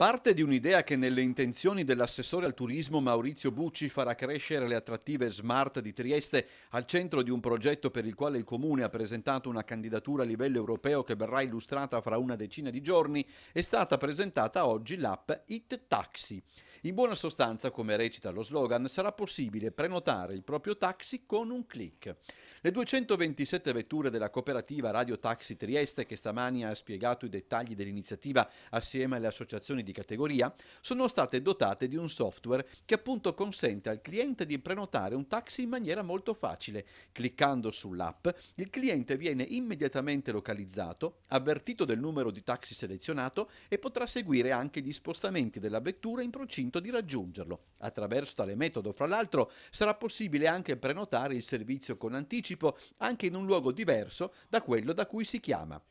Parte di un'idea che nelle intenzioni dell'assessore al turismo Maurizio Bucci farà crescere le attrattive smart di Trieste al centro di un progetto per il quale il Comune ha presentato una candidatura a livello europeo che verrà illustrata fra una decina di giorni, è stata presentata oggi l'app It Taxi. In buona sostanza, come recita lo slogan, sarà possibile prenotare il proprio taxi con un click. Le 227 vetture della cooperativa Radio Taxi Trieste, che stamani ha spiegato i dettagli dell'iniziativa assieme alle associazioni di categoria, sono state dotate di un software che appunto consente al cliente di prenotare un taxi in maniera molto facile. Cliccando sull'app, il cliente viene immediatamente localizzato, avvertito del numero di taxi selezionato e potrà seguire anche gli spostamenti della vettura in procinto convinto di raggiungerlo. Attraverso tale metodo, fra l'altro, sarà possibile anche prenotare il servizio con anticipo, anche in un luogo diverso da quello da cui si chiama.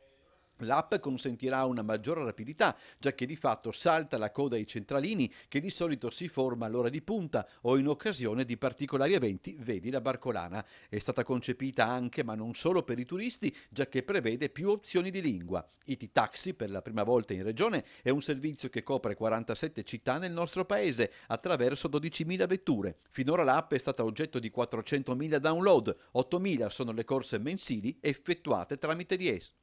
L'app consentirà una maggiore rapidità, già che di fatto salta la coda ai centralini che di solito si forma all'ora di punta o in occasione di particolari eventi, vedi la Barcolana. È stata concepita anche, ma non solo per i turisti, già che prevede più opzioni di lingua. IT Taxi, per la prima volta in regione, è un servizio che copre 47 città nel nostro paese attraverso 12.000 vetture. Finora l'app è stata oggetto di 400.000 download, 8.000 sono le corse mensili effettuate tramite di esso.